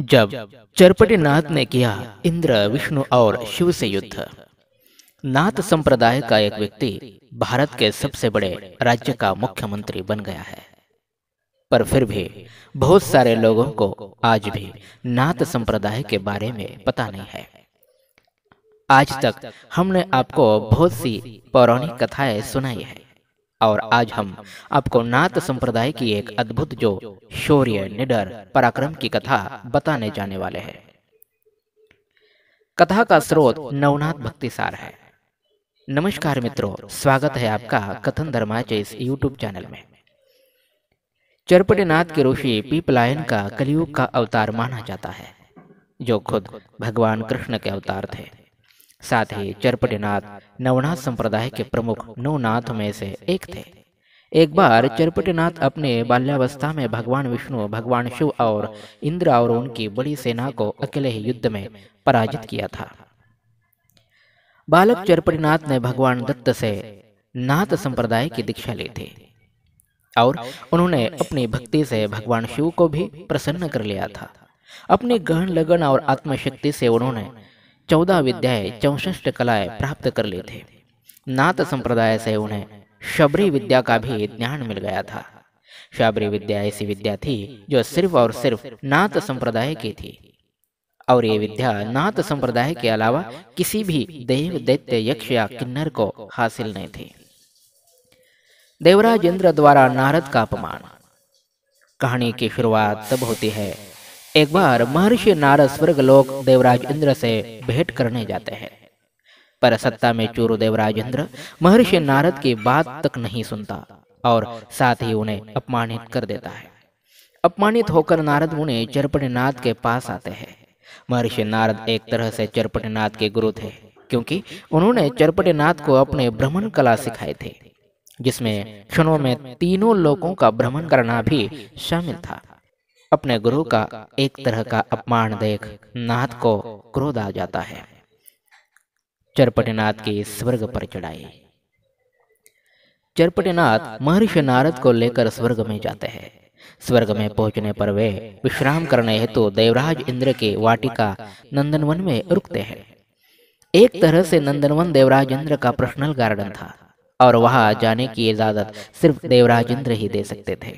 जब चरपटी नाथ ने किया इंद्र विष्णु और शिव से युद्ध नाथ संप्रदाय का एक व्यक्ति भारत के सबसे बड़े राज्य का मुख्यमंत्री बन गया है पर फिर भी बहुत सारे लोगों को आज भी नाथ संप्रदाय के बारे में पता नहीं है आज तक हमने आपको बहुत सी पौराणिक कथाएं सुनाई है और आज हम आपको नाथ संप्रदाय की एक अद्भुत जो शौर्य निडर पराक्रम की कथा बताने जाने वाले हैं कथा का स्रोत नवनाथ भक्ति सार है नमस्कार मित्रों स्वागत है आपका कथन धर्माचय इस यूट्यूब चैनल में चरपटेनाथ के ऋषि पीपलायन का कलियुग का अवतार माना जाता है जो खुद भगवान कृष्ण के अवतार थे साथ ही चरपटीनाथ नवनाथ संप्रदाय के प्रमुख नवनाथ में से एक थे एक बार चरपटीनाथ अपने बाल्यावस्था में भगवान विष्णु भगवान शिव और इंद्र और उनकी बड़ी सेना को अकेले ही युद्ध में पराजित किया था बालक चरपटीनाथ ने भगवान दत्त से नाथ संप्रदाय की दीक्षा ली थी और उन्होंने अपनी भक्ति से भगवान शिव को भी प्रसन्न कर लिया था अपने गहन लगन और आत्मशक्ति से उन्होंने चौदह विद्याएं चौसठ कलाएं प्राप्त कर ली थी नाथ संप्रदाय से उन्हें शबरी विद्या का भी ज्ञान मिल गया था शबरी विद्या ऐसी विद्या थी जो सिर्फ और सिर्फ नाथ संप्रदाय की थी और ये विद्या नाथ संप्रदाय के अलावा किसी भी देव दैत्य यक्ष या किन्नर को हासिल नहीं थी देवराज इंद्र द्वारा नारद का अपमान कहानी की शुरुआत तब होती है एक बार महर्षि नारद स्वर्ग लोक देवराज इंद्र से भेंट करने जाते हैं पर सत्ता में चूर देवराज इंद्र महर्षि नारद की बात तक नहीं सुनता और साथ ही उन्हें अपमानित कर देता है अपमानित होकर नारद मुनि चरपटनाथ के पास आते हैं महर्षि नारद एक तरह से चरपटनाथ के गुरु थे क्योंकि उन्होंने चरपटनाथ को अपने भ्रमण कला सिखाए थे जिसमें क्षणों में तीनों लोगों का भ्रमण करना भी शामिल था अपने गुरु का एक तरह का अपमान देख नाथ को क्रोध आ जाता है चरपटनाथ की स्वर्ग पर चढ़ाई चरपटीनाथ महर्षि नारद को लेकर स्वर्ग में जाते हैं स्वर्ग में पहुंचने पर वे विश्राम करने हेतु तो देवराज इंद्र के वाटिका नंदनवन में रुकते हैं एक तरह से नंदनवन देवराज इंद्र का पर्सनल गार्डन था और वहां जाने की इजाजत सिर्फ देवराज इंद्र ही दे सकते थे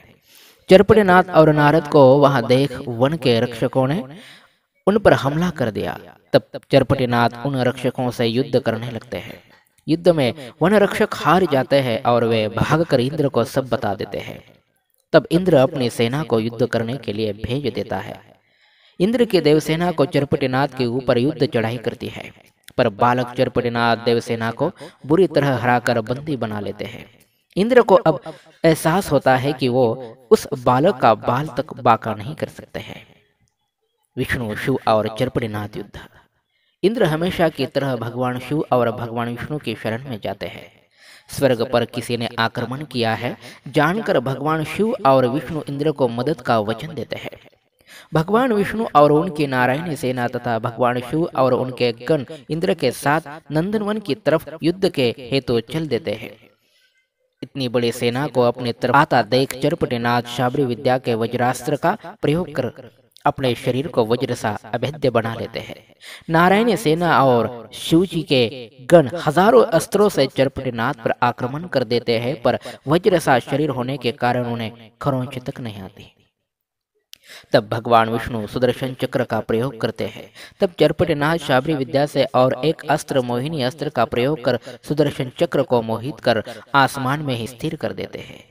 चरपड़नाथ और नारद को वहां देख वन के रक्षकों ने उन पर हमला कर दिया तब तब चरपटीनाथ उन रक्षकों से युद्ध करने लगते हैं युद्ध में वन रक्षक हार जाते हैं और वे भागकर इंद्र को सब बता देते हैं तब इंद्र अपनी सेना को युद्ध करने के लिए भेज देता है इंद्र की देवसेना को चरपटीनाथ के ऊपर युद्ध चढ़ाई करती है पर बालक चरपटीनाथ देवसेना को बुरी तरह हराकर बंदी बना लेते हैं इंद्र को अब एहसास होता है कि वो उस बालक का बाल तक बाका नहीं कर सकते हैं विष्णु शिव और चरपणनाथ युद्ध इंद्र हमेशा की तरह भगवान शिव और भगवान विष्णु के शरण में जाते हैं स्वर्ग पर किसी ने आक्रमण किया है जानकर भगवान शिव और विष्णु इंद्र को मदद का वचन देते हैं भगवान विष्णु और उनकी नारायणी सेना तथा भगवान शिव और उनके गण इंद्र के साथ नंदनवन की तरफ युद्ध के हेतु चल देते हैं इतनी बड़ी सेना को अपने तरफ आता देख चरपटे नाथ शाबरी विद्या के वज्रास्त्र का प्रयोग कर अपने शरीर को वज्र सा अभेद्य बना लेते हैं नारायण सेना और शिव जी के गण हजारों अस्त्रों से चरपटनाथ पर आक्रमण कर देते हैं पर वज्र सा शरीर होने के कारण उन्हें खरोंच तक नहीं आती तब भगवान विष्णु सुदर्शन चक्र का प्रयोग करते हैं तब चरपटनाथ शाबरी विद्या से और एक अस्त्र मोहिनी अस्त्र का प्रयोग कर सुदर्शन चक्र को मोहित कर आसमान में ही स्थिर कर देते हैं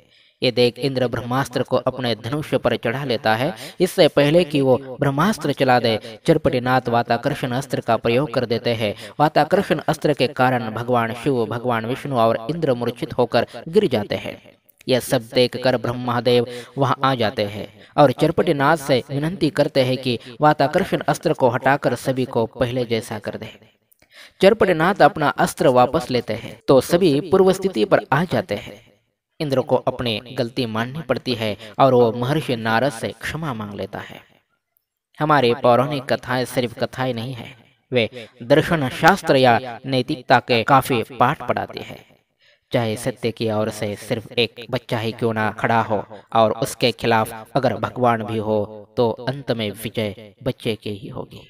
ये देख इंद्र ब्रह्मास्त्र को अपने धनुष पर चढ़ा लेता है इससे पहले कि वो ब्रह्मास्त्र चला दे चरपटीनाथ वाताकर्षण अस्त्र का प्रयोग कर देते हैं वाताकर्षण अस्त्र के कारण भगवान शिव भगवान विष्णु और इंद्र मूर्छित होकर गिर जाते हैं यह सब देख कर ब्रह्मादेव वहां आ जाते हैं और नाथ से विनंती करते हैं कि वाताकर्षण अस्त्र को हटाकर सभी को पहले जैसा कर दे नाथ अपना अस्त्र वापस लेते हैं तो, तो सभी पूर्व स्थिति पर आ जाते हैं इंद्र को अपनी गलती माननी पड़ती है और वो महर्षि नारद से क्षमा मांग लेता है हमारे पौराणिक कथाएं सिर्फ कथाएं नहीं है वे दर्शन शास्त्र या नैतिकता के काफी पाठ पढ़ाती है चाहे सत्य की ओर से सिर्फ एक बच्चा ही क्यों ना खड़ा हो और उसके खिलाफ अगर भगवान भी हो तो, तो अंत में विजय बच्चे के ही होगी